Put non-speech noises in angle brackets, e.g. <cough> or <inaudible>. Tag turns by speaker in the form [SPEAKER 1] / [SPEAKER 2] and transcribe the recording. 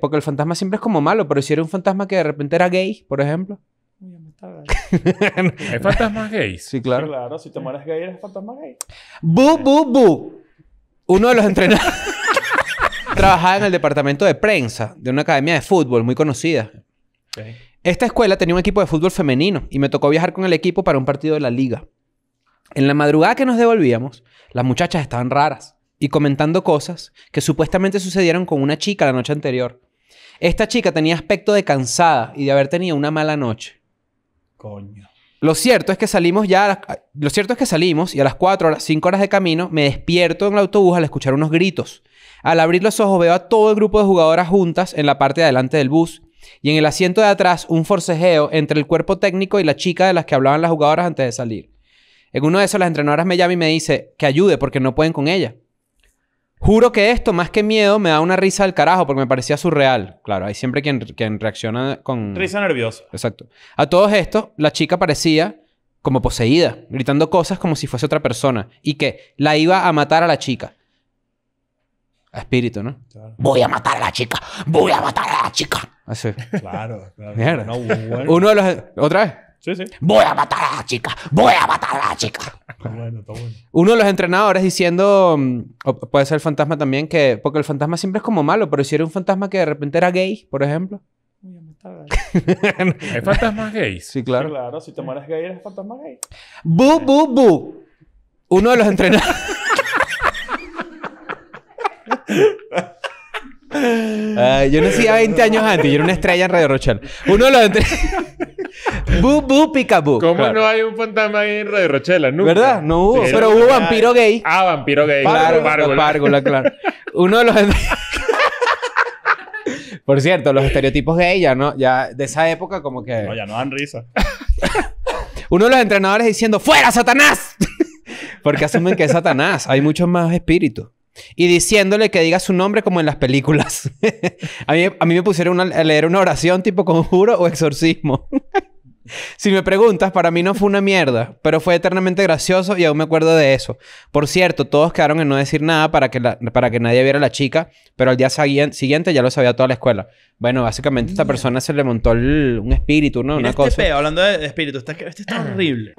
[SPEAKER 1] Porque el fantasma siempre es como malo, pero si era un fantasma que de repente era gay, por ejemplo. ¿Hay fantasmas gays? Sí, claro. claro, si te gay eres fantasma gay. ¡Bu, bu, bu! Uno de los entrenadores <laughs> trabajaba en el departamento de prensa de una academia de fútbol muy conocida. Esta escuela tenía un equipo de fútbol femenino y me tocó viajar con el equipo para un partido de la liga. En la madrugada que nos devolvíamos, las muchachas estaban raras y comentando cosas que supuestamente sucedieron con una chica la noche anterior. Esta chica tenía aspecto de cansada y de haber tenido una mala noche. Coño. Lo cierto es que salimos ya, lo cierto es que salimos y a las 4 horas, 5 horas de camino me despierto en el autobús al escuchar unos gritos. Al abrir los ojos veo a todo el grupo de jugadoras juntas en la parte de adelante del bus y en el asiento de atrás un forcejeo entre el cuerpo técnico y la chica de las que hablaban las jugadoras antes de salir. En uno de esos las entrenadoras me llama y me dice que ayude porque no pueden con ella. Juro que esto, más que miedo, me da una risa del carajo porque me parecía surreal. Claro, hay siempre quien, quien reacciona con... Risa nerviosa. Exacto. A todos estos, la chica parecía como poseída, gritando cosas como si fuese otra persona y que la iba a matar a la chica. A espíritu, ¿no? Voy a matar a la chica, voy a matar a la chica. Así. Claro, claro. Mierda. Uno de los... ¿Otra vez? Sí, sí. Voy a matar a la chica, voy a matar a la chica bueno, Uno de los entrenadores diciendo, mm, puede ser el fantasma también, que porque el fantasma siempre es como malo, pero si era un fantasma que de repente era gay, por ejemplo. <laughs> ¿Hay fantasmas gays? Sí, claro. claro, si te mueres gay, eres fantasma gay. Bu, bu, bu. Uno de los entrenadores. <laughs> Ah, yo nací a 20 años antes, yo era una estrella en Radio Rochelle. Uno de los entrenadores. <laughs> Bu, bu, picabu. ¿Cómo no hay un fantasma en Radio Rochela? ¿Verdad? No hubo. pero hubo vampiro gay. Ah, vampiro gay. Claro, párgola. claro. Uno de los... <laughs> Por cierto, los estereotipos gay ya no... Ya de esa época como que... No, ya no dan risa. <laughs> Uno de los entrenadores diciendo ¡Fuera, Satanás! <laughs> Porque asumen que es Satanás. Hay muchos más espíritus. Y diciéndole que diga su nombre como en las películas. a, mí, a mí me pusieron a leer una oración tipo conjuro o exorcismo. Si me preguntas, para mí no fue una mierda, pero fue eternamente gracioso y aún me acuerdo de eso. Por cierto, todos quedaron en no decir nada para que, para que nadie viera a la chica, pero al día siguiente ya lo sabía toda la escuela. Bueno, básicamente esta persona se le montó un espíritu, ¿no? una este cosa. Peo, hablando de espíritu, esto es está ah. horrible.